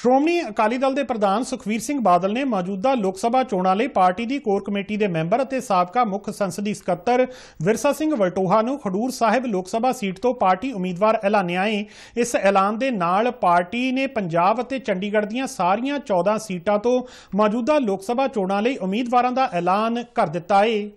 ਸ਼੍ਰੋਮਣੀ ਅਕਾਲੀ ਦਲ ਦੇ ਪ੍ਰਧਾਨ ਸੁਖਵੀਰ ਸਿੰਘ ਬਾਦਲ ਨੇ ਮੌਜੂਦਾ ਲੋਕ ਸਭਾ ਚੋਣਾਂ ਲਈ ਪਾਰਟੀ ਦੀ ਕੋਰ ਕਮੇਟੀ ਦੇ ਮੈਂਬਰ ਅਤੇ ਸਾਬਕਾ ਮੁੱਖ ਸੰਸਦੀ ਸਕੱਤਰ ਵਿਰਸਾ ਸਿੰਘ ਵਲਟੋਹਾ ਨੂੰ ਖਡੂਰ ਸਾਹਿਬ ਲੋਕ ਸਭਾ ਸੀਟ ਤੋਂ ਪਾਰਟੀ ਉਮੀਦਵਾਰ ਐਲਾਨਿਆ ਹੈ ਇਸ ਐਲਾਨ ਦੇ ਨਾਲ ਪਾਰਟੀ ਨੇ ਪੰਜਾਬ ਅਤੇ ਚੰਡੀਗੜ੍ਹ ਦੀਆਂ ਸਾਰੀਆਂ 14 ਸੀਟਾਂ ਤੋਂ ਮੌਜੂਦਾ ਲੋਕ ਸਭਾ ਚੋਣਾਂ ਲਈ ਉਮੀਦਵਾਰਾਂ ਦਾ ਐਲਾਨ ਕਰ ਦਿੱਤਾ ਹੈ